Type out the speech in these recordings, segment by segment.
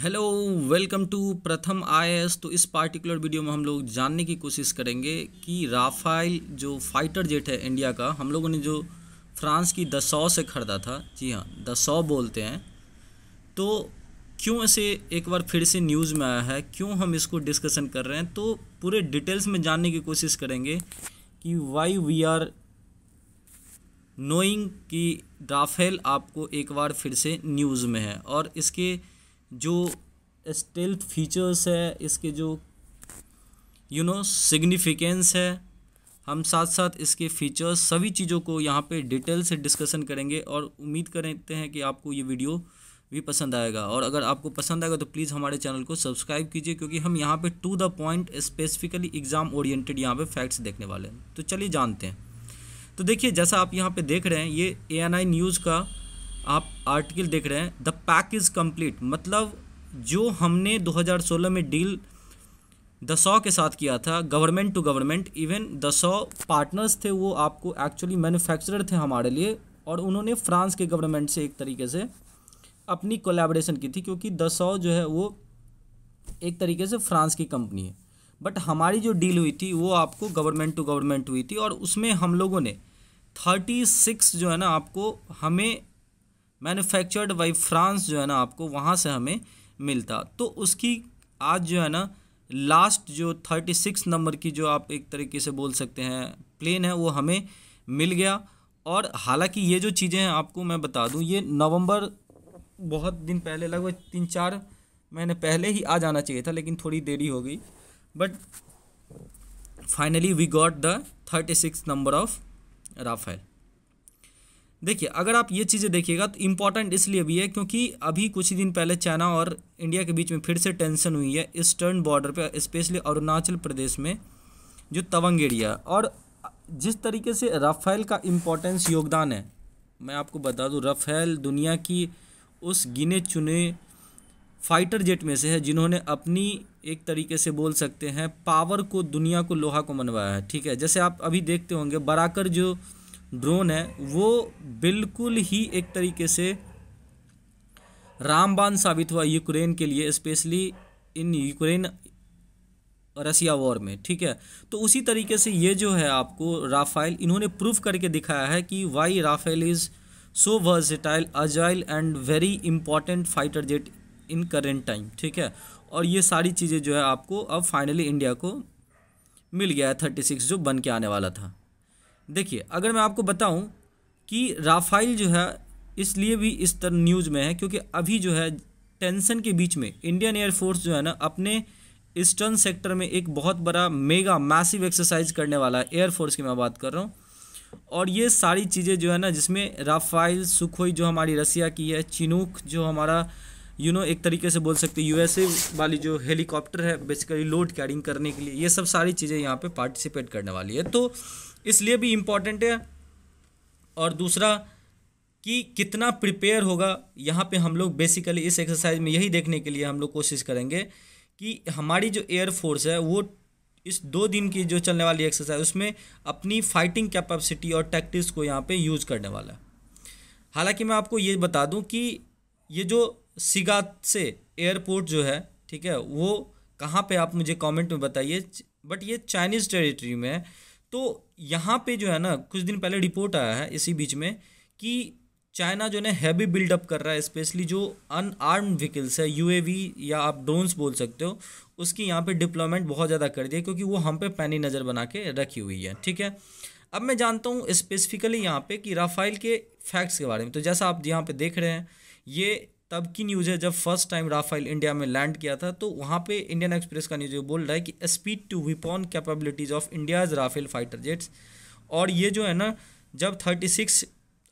hello welcome to Pratham IAS तो इस particular video में हम लोग जानने की कोशिश करेंगे कि राफाइल जो फाइटर जेट है इंडिया का हम लोगों ने जो फ्रांस की दसौ से ख़रीदा था जी हाँ दसौ बोलते हैं तो क्यों ऐसे एक बार फिर से न्यूज़ में आया है क्यों हम इसको डिस्कशन कर रहे हैं तो पूरे डिटेल्स में जानने की कोशिश करेंगे कि वाई वी आर नोइंग कि राफेल आपको एक बार फिर से न्यूज़ में है और इसके जो स्टेल्थ फीचर्स है इसके जो यू नो सिग्निफिकेंस है हम साथ साथ इसके फीचर्स सभी चीज़ों को यहाँ पे डिटेल से डिस्कशन करेंगे और उम्मीद करते हैं कि आपको ये वीडियो भी पसंद आएगा और अगर आपको पसंद आएगा तो प्लीज़ हमारे चैनल को सब्सक्राइब कीजिए क्योंकि हम यहाँ पे to the point specifically exam oriented यहाँ पे फैक्ट्स देखने वाले हैं तो चलिए जानते हैं तो देखिए जैसा आप यहाँ पे देख रहे हैं ये ए न्यूज़ का आप आर्टिकल देख रहे हैं द पैक इज़ कंप्लीट मतलब जो हमने 2016 में डील द सौ के साथ किया था government to government even the सौ पार्टनर्स थे वो आपको एक्चुअली मैन्युफैक्चरर थे हमारे लिए और उन्होंने फ्रांस के गवर्नमेंट से एक तरीके से अपनी कोलैबोरेशन की थी क्योंकि द सौ जो है वो एक तरीके से फ्रांस की कंपनी है बट हमारी जो डील हुई थी वो आपको गवर्नमेंट टू गवर्नमेंट हुई थी और उसमें हम लोगों ने थर्टी सिक्स जो है ना आपको हमें मैन्युफैक्चर्ड बाई फ्रांस जो है ना आपको वहाँ से हमें मिलता तो उसकी आज जो है ना लास्ट जो थर्टी सिक्स नंबर की जो आप एक तरीके से बोल सकते हैं प्लेन है वो हमें मिल गया और हालांकि ये जो चीज़ें हैं आपको मैं बता दूं ये नवंबर बहुत दिन पहले लगभग तीन चार महीने पहले ही आ जाना चाहिए था लेकिन थोड़ी देरी हो गई but finally we got the thirty six number of Rafale देखिए अगर आप ये चीज़ें देखिएगा तो इम्पॉर्टेंट इसलिए भी है क्योंकि अभी कुछ ही दिन पहले चाइना और इंडिया के बीच में फिर से टेंशन हुई है ईस्टर्न बॉर्डर पे स्पेशली अरुणाचल प्रदेश में जो तवंग एरिया और जिस तरीके से राफेल का इम्पोर्टेंस योगदान है मैं आपको बता दूँ राफेल दुनिया की उस गिने चुने फाइटर जेट में से है जिन्होंने अपनी एक तरीके से बोल सकते हैं पावर को दुनिया को लोहा को मनवाया है ठीक है जैसे आप अभी देखते होंगे बराकर जो ड्रोन है वो बिल्कुल ही एक तरीके से रामबान साबित हुआ यूक्रेन के लिए specially in Ukraine Russia war में ठीक है तो उसी तरीके से ये जो है आपको राफेल इन्होंने प्रूव करके दिखाया है कि why Rafale is so versatile agile and very important fighter jet in current time ठीक है और ये सारी चीज़ें जो है आपको अब फाइनली इंडिया को मिल गया है थर्टी सिक्स जो बन के आने वाला था देखिए अगर मैं आपको बताऊं कि राफाइल जो है इसलिए भी इस तरह न्यूज़ में है क्योंकि अभी जो है टेंशन के बीच में इंडियन एयरफोर्स जो है ना अपने ईस्टर्न सेक्टर में एक बहुत बड़ा मेगा मैसिव एक्सरसाइज करने वाला है एयरफोर्स की मैं बात कर रहा हूँ और ये सारी चीज़ें जो है ना जिसमें राफाइल सुखोई जो हमारी रसिया की है चिनूक जो हमारा यू you नो know, एक तरीके से बोल सकते यूएसए वाली जो हेलीकॉप्टर है बेसिकली लोड कैरिंग करने के लिए ये सब सारी चीज़ें यहाँ पे पार्टिसिपेट करने वाली है तो इसलिए भी इम्पॉर्टेंट है और दूसरा कि कितना प्रिपेयर होगा यहाँ पे हम लोग बेसिकली इस एक्सरसाइज में यही देखने के लिए हम लोग कोशिश करेंगे कि हमारी जो एयर फोर्स है वो इस दो दिन की जो चलने वाली एक्सरसाइज उसमें अपनी फाइटिंग कैपेसिटी और टैक्टिक्स को यहाँ पे यूज़ करने वाला है हालांकि मैं आपको ये बता दूँ कि ये जो सिगा से एयरपोर्ट जो है ठीक है वो कहाँ पे आप मुझे कमेंट में बताइए बट ये चाइनीज़ टेरिटरी में है तो यहाँ पे जो है ना कुछ दिन पहले रिपोर्ट आया है इसी बीच में कि चाइना जो है हैवी बिल्डअप कर रहा है स्पेशली जो अनआर्म्ड व्हीकल्स है यू या आप ड्रोन्स बोल सकते हो उसकी यहाँ पे डिप्लॉयमेंट बहुत ज़्यादा कर दी है क्योंकि वो हम पे पैनी नज़र बना के रखी हुई है ठीक है अब मैं जानता हूँ स्पेसिफिकली यहाँ पे कि राफाइल के फैक्ट्स के बारे में तो जैसा आप यहाँ पे देख रहे हैं ये तब की न्यूज़ है जब फर्स्ट टाइम राफेल इंडिया में लैंड किया था तो वहाँ पे इंडियन एक्सप्रेस का न्यूज़ बोल रहा है कि speed to weapon capabilities of India's Rafale fighter jets और ये जो है ना जब थर्टी सिक्स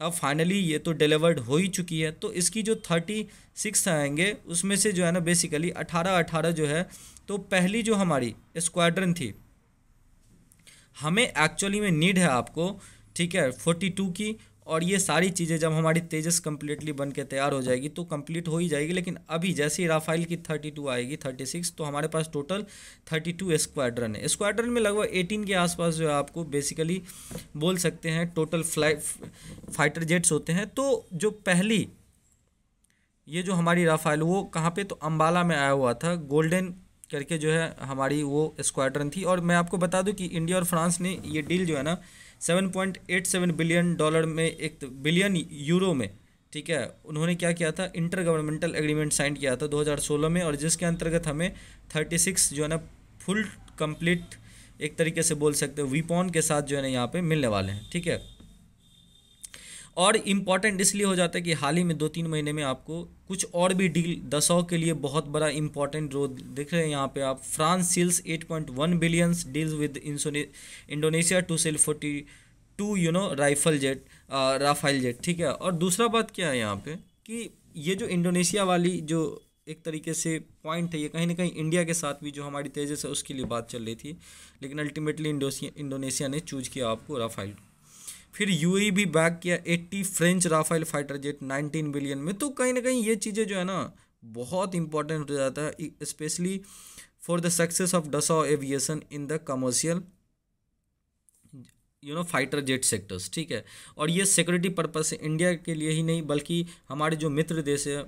अब फाइनली ये तो डिलीवर्ड हो ही चुकी है तो इसकी जो थर्टी सिक्स आएंगे उसमें से जो है ना बेसिकली अठारह अठारह जो है तो पहली जो हमारी स्क्वाड्रन थी हमें एक्चुअली में नीड है आपको ठीक है फोर्टी टू की और ये सारी चीज़ें जब हमारी तेजस कम्प्लीटली बन के तैयार हो जाएगी तो कम्प्लीट हो ही जाएगी लेकिन अभी जैसे ही राफाइल की थर्टी टू आएगी थर्टी सिक्स तो हमारे पास टोटल थर्टी टू स्क्वाड्रन है स्क्वाड्रन में लगभग एटीन के आसपास जो है आपको बेसिकली बोल सकते हैं टोटल फ्लाई फाइटर जेट्स होते हैं तो जो पहली ये जो हमारी राफाइल वो कहाँ पर तो अम्बाला में आया हुआ था गोल्डन करके जो है हमारी वो स्क्वाड्रन थी और मैं आपको बता दूँ कि इंडिया और फ्रांस ने ये डील जो है ना 7.87 बिलियन डॉलर में एक तो बिलियन यूरो में ठीक है उन्होंने क्या किया था इंटर गवर्नमेंटल एग्रीमेंट साइन किया था 2016 में और जिसके अंतर्गत हमें 36 जो है ना फुल कंप्लीट एक तरीके से बोल सकते हो वीपॉन के साथ जो है ना यहाँ पे मिलने वाले हैं ठीक है और इम्पॉर्टेंट इसलिए हो जाता है कि हाल ही में दो तीन महीने में आपको कुछ और भी डील दसौ के लिए बहुत बड़ा इंपॉर्टेंट रोल देख रहे हैं यहाँ पे आप France seals 8.1 billions deals with Indonesia to sell 42 to you know rifle jet Rafale jet ठीक है और दूसरा बात क्या है यहाँ पे कि ये जो इंडोनेशिया वाली जो एक तरीके से पॉइंट है ये कहीं ना कहीं इंडिया के साथ भी जो हमारी तेजस है उसके लिए बात चल रही थी लेकिन अल्टीमेटली इंडोनेशिया ने चूज़ किया आपको राफाइल फिर यूएई e भी बैक किया 80 French Rafale fighter jet 19 billion में तो कहीं ना कहीं ये चीज़ें जो है ना बहुत इंपॉर्टेंट हो जाता है specially for the success of Dassault aviation in the commercial you know fighter jet sectors ठीक है और ये सिक्योरिटी पर्पज से इंडिया के लिए ही नहीं बल्कि हमारे जो मित्र देश है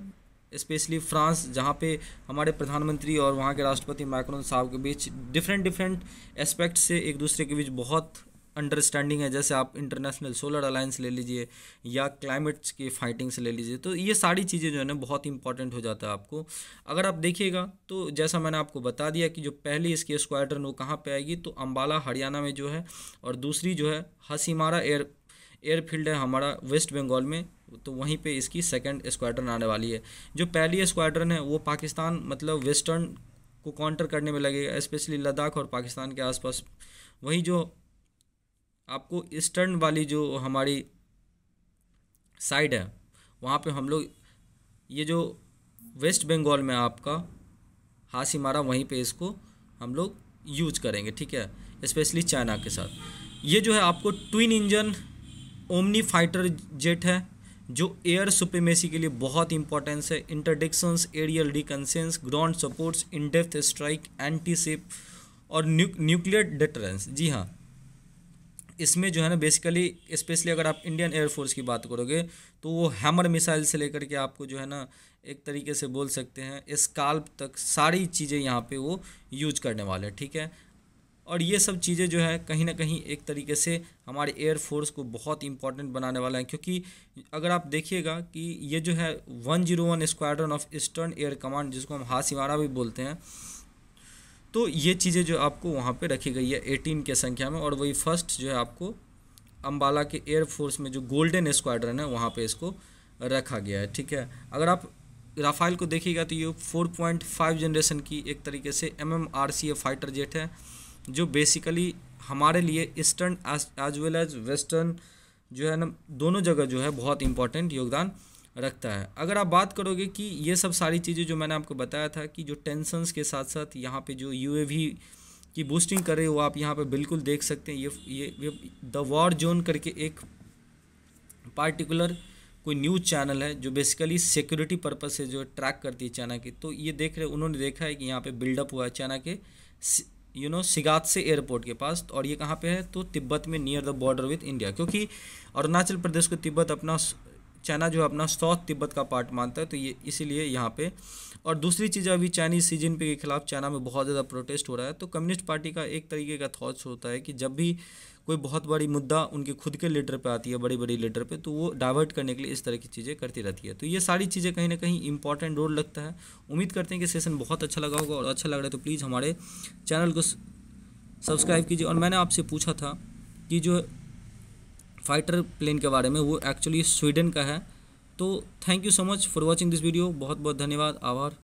स्पेशली फ्रांस जहाँ पे हमारे प्रधानमंत्री और वहाँ के राष्ट्रपति मैक्रोन साहब के बीच डिफरेंट डिफरेंट एस्पेक्ट से एक दूसरे के बीच बहुत अंडरस्टैंडिंग है जैसे आप इंटरनेशनल सोलर अलायंस ले लीजिए या क्लाइमेट्स की फाइटिंग से ले लीजिए तो ये सारी चीज़ें जो है ना बहुत इंपॉर्टेंट हो जाता है आपको अगर आप देखिएगा तो जैसा मैंने आपको बता दिया कि जो पहली इसकी स्क्वाड्रन वो कहाँ पर आएगी तो अम्बाला हरियाणा में जो है और दूसरी जो है हसीमारा एयर एयरफील्ड है हमारा वेस्ट बंगाल में तो वहीं पे इसकी सेकंड स्क्वाड्रन आने वाली है जो पहली स्क्वाड्रन है वो पाकिस्तान मतलब वेस्टर्न को काउंटर करने में लगेगा स्पेशली लद्दाख और पाकिस्तान के आसपास वहीं जो आपको ईस्टर्न वाली जो हमारी साइड है वहाँ पे हम लोग ये जो वेस्ट बंगाल में आपका मारा वहीं पे इसको हम लोग यूज करेंगे ठीक है स्पेशली चाइना के साथ ये जो है आपको twin engine omni fighter jet है जो एयर सुप्रीमेसी के लिए बहुत इंपॉर्टेंस है interdictions aerial reconnaissance ground supports in depth strike anti ship और न्यू न्यूक्लियर डिटरेंस जी हाँ इसमें जो है ना बेसिकली स्पेशली अगर आप इंडियन एयरफोर्स की बात करोगे तो वो हैमर मिसाइल से लेकर के आपको जो है ना एक तरीके से बोल सकते हैं स्काल्प तक सारी चीज़ें यहाँ पे वो यूज करने वाले हैं ठीक है और ये सब चीज़ें जो है कहीं ना कहीं एक तरीके से हमारे एयरफोर्स को बहुत इंपॉर्टेंट बनाने वाला है क्योंकि अगर आप देखिएगा कि ये जो है one zero one squadron of eastern air command जिसको हम हासिमारा भी बोलते हैं तो ये चीज़ें जो आपको वहाँ पे रखी गई है एटीन के संख्या में और वही फर्स्ट जो है आपको अम्बाला के एयरफोर्स में जो गोल्डन स्क्वाड्रन है वहाँ पे इसको रखा गया है ठीक है अगर आप राफाइल को देखिएगा तो ये फोर पॉइंट फाइव जनरेशन की एक तरीके से M M R C A fighter jet है जो बेसिकली हमारे लिए eastern as well as western जो है ना दोनों जगह जो है बहुत इंपॉर्टेंट योगदान रखता है अगर आप बात करोगे कि ये सब सारी चीज़ें जो मैंने आपको बताया था कि जो टेंसन्स के साथ साथ यहाँ पे जो यू की बूस्टिंग कर रहे हो आप यहाँ पे बिल्कुल देख सकते हैं ये ये द वॉर जोन करके एक पार्टिकुलर कोई न्यूज़ चैनल है जो बेसिकली सिक्योरिटी पर्पज से जो ट्रैक करती है चाइना की तो ये देख रहे उन्होंने देखा है कि यहाँ पर बिल्डअप हुआ है चाइना के यू नो सिगात से एयरपोर्ट के पास और ये कहाँ पे है तो तिब्बत में near the border with India क्योंकि अरुणाचल प्रदेश को तिब्बत अपना चाइना जो है अपना साउथ तिब्बत का पार्ट मानता है तो ये इसीलिए यहाँ पे और दूसरी चीज़ अभी चाइनीज सी जिनपिंग के खिलाफ चाइना में बहुत ज़्यादा प्रोटेस्ट हो रहा है तो कम्युनिस्ट पार्टी का एक तरीके का थॉट्स होता है कि जब भी कोई बहुत बड़ी मुद्दा उनके खुद के लीडर पे आती है बड़ी बड़ी लीडर पे तो वो डाइवर्ट करने के लिए इस तरह की चीज़ें करती रहती है तो ये सारी चीज़ें कहीं ना कहीं इंपॉर्टेंट रोल लगता है उम्मीद करते हैं कि सेशन बहुत अच्छा लगा होगा और अच्छा लग रहा है तो प्लीज़ हमारे चैनल को सब्सक्राइब कीजिए और मैंने आपसे पूछा था कि जो फाइटर प्लेन के बारे में वो एक्चुअली स्वीडन का है तो thank you so much for watching this video बहुत बहुत धन्यवाद आभार